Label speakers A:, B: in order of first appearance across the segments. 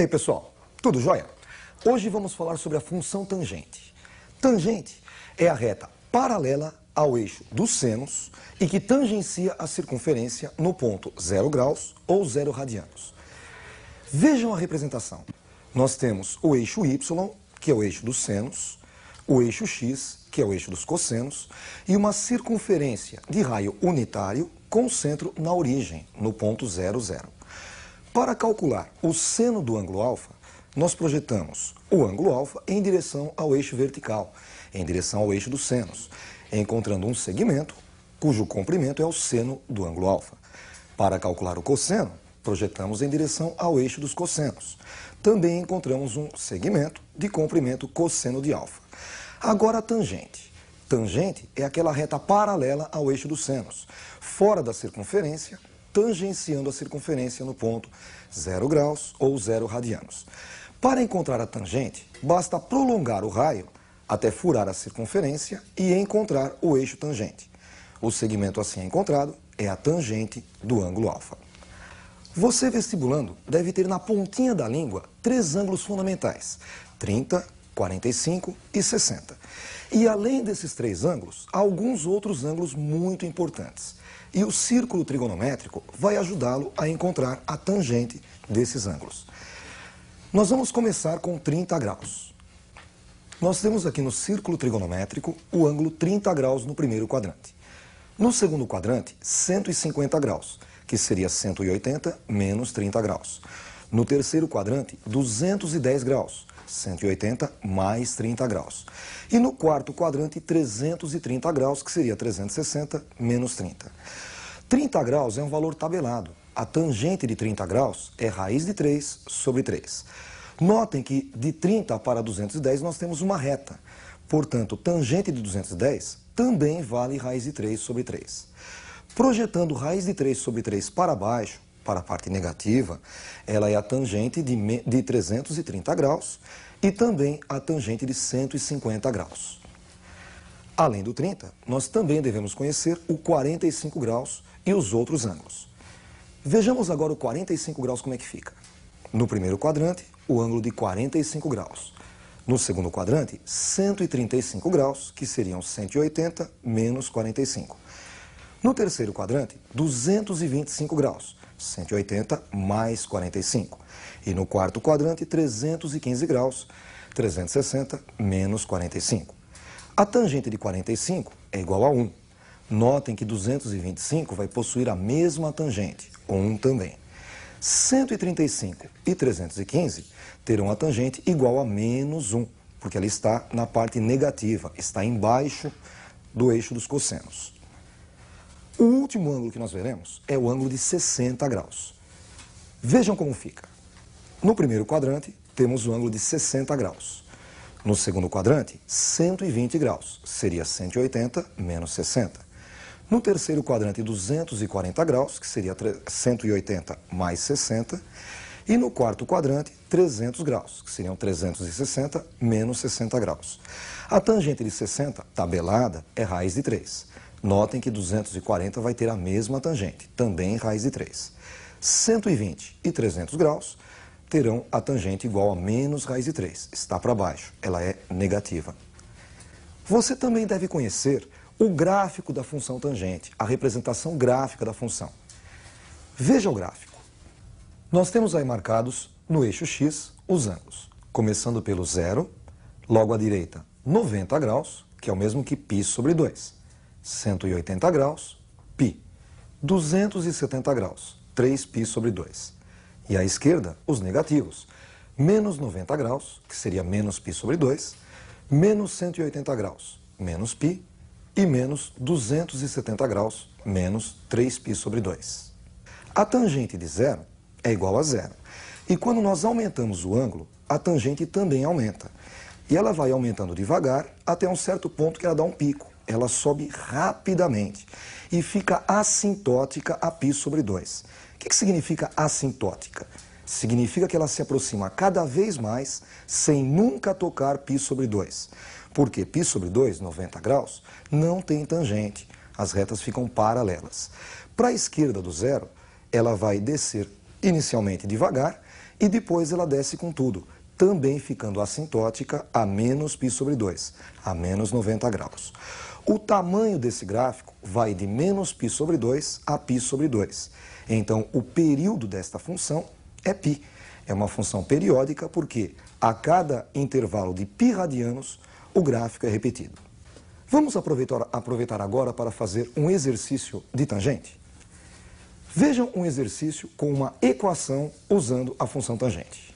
A: aí, pessoal? Tudo jóia? Hoje vamos falar sobre a função tangente. Tangente é a reta paralela ao eixo dos senos e que tangencia a circunferência no ponto zero graus ou zero radianos. Vejam a representação. Nós temos o eixo Y, que é o eixo dos senos, o eixo X, que é o eixo dos cossenos, e uma circunferência de raio unitário com centro na origem, no ponto zero zero. Para calcular o seno do ângulo alfa, nós projetamos o ângulo alfa em direção ao eixo vertical, em direção ao eixo dos senos, encontrando um segmento cujo comprimento é o seno do ângulo alfa. Para calcular o cosseno, projetamos em direção ao eixo dos cossenos. Também encontramos um segmento de comprimento cosseno de alfa. Agora a tangente. Tangente é aquela reta paralela ao eixo dos senos, fora da circunferência tangenciando a circunferência no ponto 0 graus ou 0 radianos. Para encontrar a tangente, basta prolongar o raio até furar a circunferência e encontrar o eixo tangente. O segmento assim encontrado é a tangente do ângulo alfa. Você vestibulando deve ter na pontinha da língua três ângulos fundamentais: 30, 45 e 60. E além desses três ângulos, há alguns outros ângulos muito importantes. E o círculo trigonométrico vai ajudá-lo a encontrar a tangente desses ângulos. Nós vamos começar com 30 graus. Nós temos aqui no círculo trigonométrico o ângulo 30 graus no primeiro quadrante. No segundo quadrante, 150 graus, que seria 180 menos 30 graus. No terceiro quadrante, 210 graus, 180 mais 30 graus. E no quarto quadrante, 330 graus, que seria 360 menos 30. 30 graus é um valor tabelado. A tangente de 30 graus é raiz de 3 sobre 3. Notem que de 30 para 210 nós temos uma reta. Portanto, tangente de 210 também vale raiz de 3 sobre 3. Projetando raiz de 3 sobre 3 para baixo, para a parte negativa, ela é a tangente de, de 330 graus e também a tangente de 150 graus. Além do 30, nós também devemos conhecer o 45 graus e os outros ângulos. Vejamos agora o 45 graus como é que fica. No primeiro quadrante, o ângulo de 45 graus. No segundo quadrante, 135 graus, que seriam 180 menos 45. No terceiro quadrante, 225 graus, 180 mais 45. E no quarto quadrante, 315 graus, 360 menos 45. A tangente de 45 é igual a 1. Notem que 225 vai possuir a mesma tangente, 1 também. 135 e 315 terão a tangente igual a menos 1, porque ela está na parte negativa, está embaixo do eixo dos cossenos. O último ângulo que nós veremos é o ângulo de 60 graus. Vejam como fica. No primeiro quadrante, temos o ângulo de 60 graus. No segundo quadrante, 120 graus, seria 180 menos 60. No terceiro quadrante, 240 graus, que seria 180 mais 60. E no quarto quadrante, 300 graus, que seriam 360 menos 60 graus. A tangente de 60, tabelada, é raiz de 3. Notem que 240 vai ter a mesma tangente, também raiz de 3. 120 e 300 graus terão a tangente igual a menos raiz de 3. Está para baixo, ela é negativa. Você também deve conhecer o gráfico da função tangente, a representação gráfica da função. Veja o gráfico. Nós temos aí marcados no eixo x os ângulos, começando pelo zero, logo à direita 90 graus, que é o mesmo que π sobre 2. 180 graus, π. 270 graus, 3π sobre 2. E à esquerda, os negativos. Menos 90 graus, que seria menos π sobre 2, menos 180 graus, menos π, e menos 270 graus, menos 3π sobre 2. A tangente de zero é igual a zero. E quando nós aumentamos o ângulo, a tangente também aumenta. E ela vai aumentando devagar até um certo ponto que ela dá um pico ela sobe rapidamente e fica assintótica a π sobre 2. O que, que significa assintótica? Significa que ela se aproxima cada vez mais sem nunca tocar π sobre 2. Porque π sobre 2, 90 graus, não tem tangente. As retas ficam paralelas. Para a esquerda do zero, ela vai descer inicialmente devagar e depois ela desce com tudo, também ficando assintótica a menos π sobre 2, a menos 90 graus. O tamanho desse gráfico vai de menos π sobre 2 a π sobre 2. Então, o período desta função é π. É uma função periódica porque a cada intervalo de π radianos, o gráfico é repetido. Vamos aproveitar, aproveitar agora para fazer um exercício de tangente? Vejam um exercício com uma equação usando a função tangente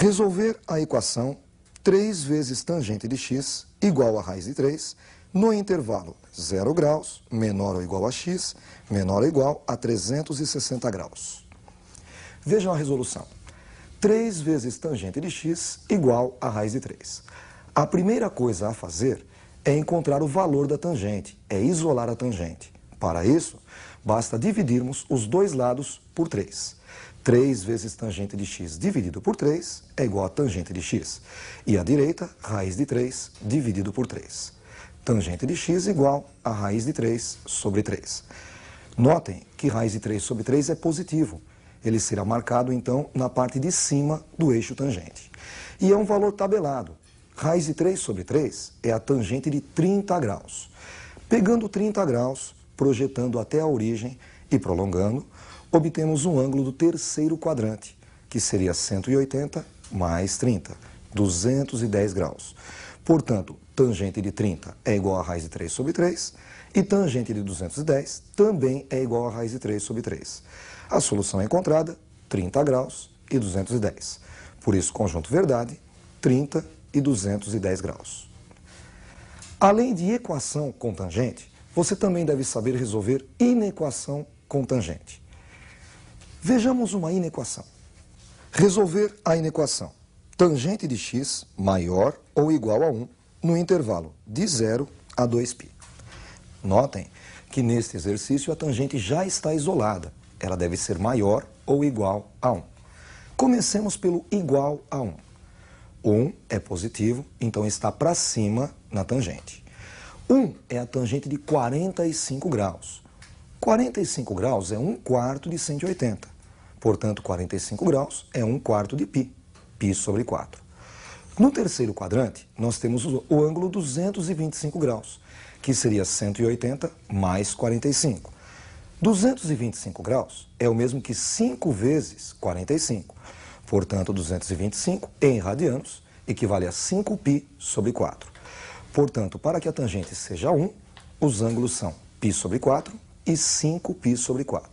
A: resolver a equação 3 vezes tangente de x igual a raiz de 3 no intervalo 0 graus menor ou igual a x menor ou igual a 360 graus. Vejam a resolução. 3 vezes tangente de x igual a raiz de 3. A primeira coisa a fazer é encontrar o valor da tangente, é isolar a tangente. Para isso, basta dividirmos os dois lados por 3. 3 vezes tangente de x dividido por 3 é igual a tangente de x. E à direita, raiz de 3 dividido por 3. Tangente de x igual a raiz de 3 sobre 3. Notem que raiz de 3 sobre 3 é positivo. Ele será marcado, então, na parte de cima do eixo tangente. E é um valor tabelado. Raiz de 3 sobre 3 é a tangente de 30 graus. Pegando 30 graus, projetando até a origem e prolongando, obtemos um ângulo do terceiro quadrante, que seria 180 mais 30, 210 graus. Portanto, tangente de 30 é igual a raiz de 3 sobre 3, e tangente de 210 também é igual a raiz de 3 sobre 3. A solução é encontrada, 30 graus e 210. Por isso, conjunto verdade, 30 e 210 graus. Além de equação com tangente, você também deve saber resolver inequação com tangente. Vejamos uma inequação. Resolver a inequação tangente de x maior ou igual a 1 no intervalo de 0 a 2π. Notem que neste exercício a tangente já está isolada. Ela deve ser maior ou igual a 1. Comecemos pelo igual a 1. 1 é positivo, então está para cima na tangente. 1 é a tangente de 45 graus. 45 graus é 1 quarto de 180. Portanto, 45 graus é 1 quarto de π, π sobre 4. No terceiro quadrante, nós temos o ângulo 225 graus, que seria 180 mais 45. 225 graus é o mesmo que 5 vezes 45. Portanto, 225 em radianos equivale a 5π sobre 4. Portanto, para que a tangente seja 1, os ângulos são π sobre 4 e 5 π sobre 4.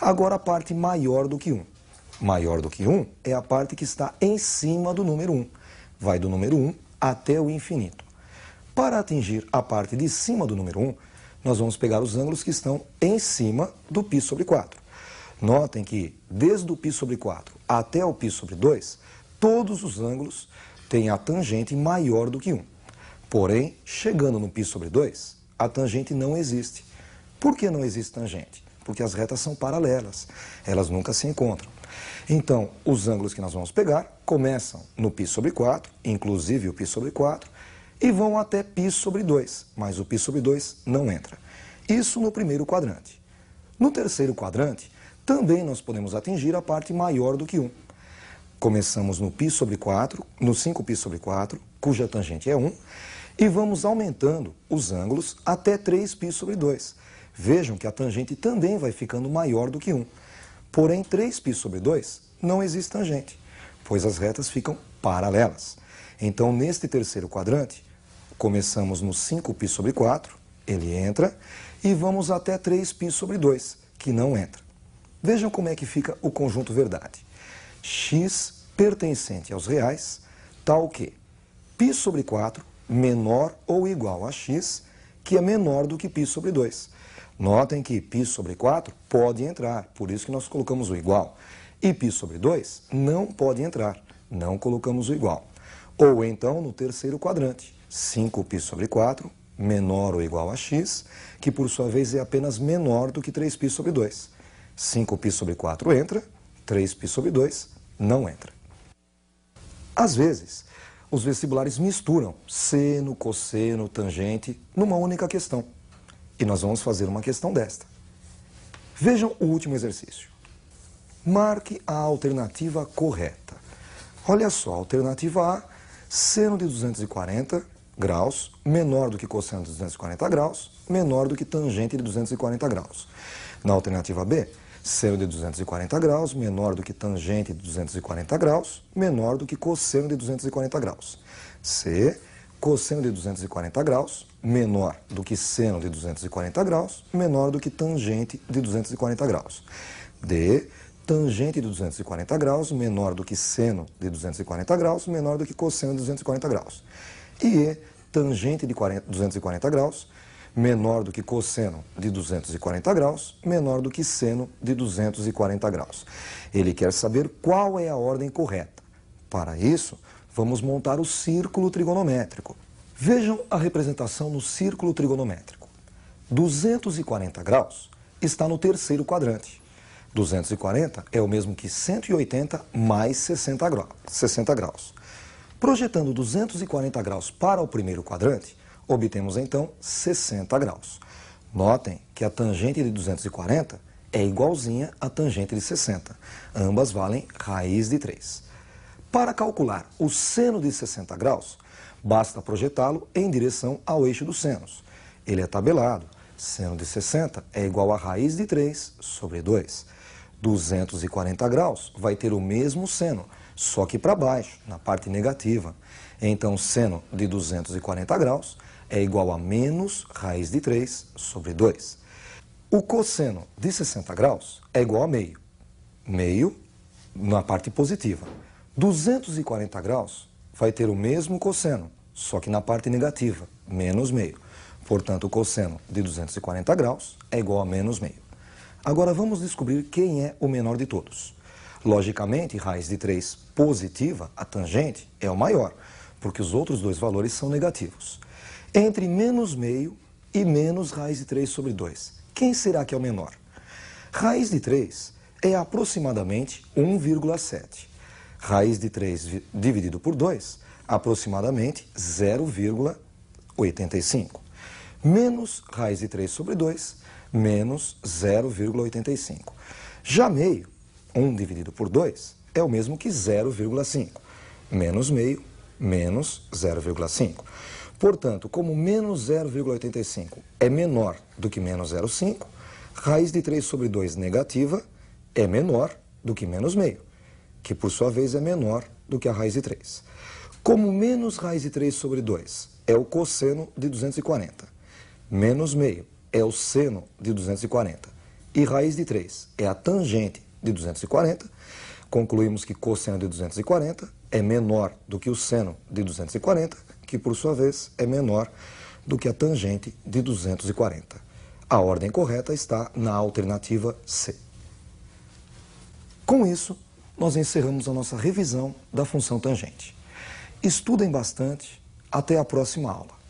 A: Agora a parte maior do que 1. Maior do que 1 é a parte que está em cima do número 1. Vai do número 1 até o infinito. Para atingir a parte de cima do número 1, nós vamos pegar os ângulos que estão em cima do π sobre 4. Notem que desde o π sobre 4 até o π sobre 2, todos os ângulos têm a tangente maior do que 1. Porém, chegando no π sobre 2, a tangente não existe. Por que não existe tangente? Porque as retas são paralelas, elas nunca se encontram. Então, os ângulos que nós vamos pegar começam no π sobre 4, inclusive o π sobre 4, e vão até π sobre 2, mas o π sobre 2 não entra. Isso no primeiro quadrante. No terceiro quadrante, também nós podemos atingir a parte maior do que 1. Começamos no π sobre 4, no 5π sobre 4, cuja tangente é 1, e vamos aumentando os ângulos até 3π sobre 2. Vejam que a tangente também vai ficando maior do que 1. Porém, 3π sobre 2 não existe tangente, pois as retas ficam paralelas. Então, neste terceiro quadrante, começamos no 5π sobre 4, ele entra, e vamos até 3π sobre 2, que não entra. Vejam como é que fica o conjunto verdade. x pertencente aos reais, tal que π sobre 4 menor ou igual a x, que é menor do que π sobre 2. Notem que π sobre 4 pode entrar, por isso que nós colocamos o igual. E π sobre 2 não pode entrar, não colocamos o igual. Ou então no terceiro quadrante, 5π sobre 4 menor ou igual a x, que por sua vez é apenas menor do que 3π sobre 2. 5π sobre 4 entra, 3π sobre 2 não entra. Às vezes, os vestibulares misturam seno, cosseno, tangente numa única questão. E nós vamos fazer uma questão desta. Vejam o último exercício. Marque a alternativa correta. Olha só, alternativa A, seno de 240 graus menor do que cosseno de 240 graus, menor do que tangente de 240 graus. Na alternativa B, seno de 240 graus menor do que tangente de 240 graus, menor do que cosseno de 240 graus. C, Cosseno de 240 graus menor do que seno de 240 graus menor do que tangente de 240 graus. D. Tangente de 240 graus menor do que seno de 240 graus menor do que cosseno de 240 graus. E E. Tangente de 40, 240 graus menor do que cosseno de 240 graus, menor do que seno de 240 graus. Ele quer saber qual é a ordem correta. Para isso, Vamos montar o círculo trigonométrico. Vejam a representação no círculo trigonométrico. 240 graus está no terceiro quadrante. 240 é o mesmo que 180 mais 60 graus. 60 graus. Projetando 240 graus para o primeiro quadrante, obtemos então 60 graus. Notem que a tangente de 240 é igualzinha à tangente de 60. Ambas valem raiz de 3. Para calcular o seno de 60 graus, basta projetá-lo em direção ao eixo dos senos. Ele é tabelado. Seno de 60 é igual a raiz de 3 sobre 2. 240 graus vai ter o mesmo seno, só que para baixo, na parte negativa. Então, seno de 240 graus é igual a menos raiz de 3 sobre 2. O cosseno de 60 graus é igual a meio. Meio na parte positiva. 240 graus vai ter o mesmo cosseno, só que na parte negativa, menos meio. Portanto, o cosseno de 240 graus é igual a menos meio. Agora vamos descobrir quem é o menor de todos. Logicamente, raiz de 3 positiva, a tangente, é o maior, porque os outros dois valores são negativos. Entre menos meio e menos raiz de 3 sobre 2, quem será que é o menor? Raiz de 3 é aproximadamente 1,7. Raiz de 3 dividido por 2, aproximadamente 0,85. Menos raiz de 3 sobre 2, menos 0,85. Já meio, 1 dividido por 2, é o mesmo que 0,5. Menos meio, menos 0,5. Portanto, como menos 0,85 é menor do que menos 0,5, raiz de 3 sobre 2 negativa é menor do que menos meio que por sua vez é menor do que a raiz de 3. Como menos raiz de 3 sobre 2 é o cosseno de 240, menos meio é o seno de 240 e raiz de 3 é a tangente de 240, concluímos que cosseno de 240 é menor do que o seno de 240, que por sua vez é menor do que a tangente de 240. A ordem correta está na alternativa C. Com isso, nós encerramos a nossa revisão da função tangente. Estudem bastante. Até a próxima aula.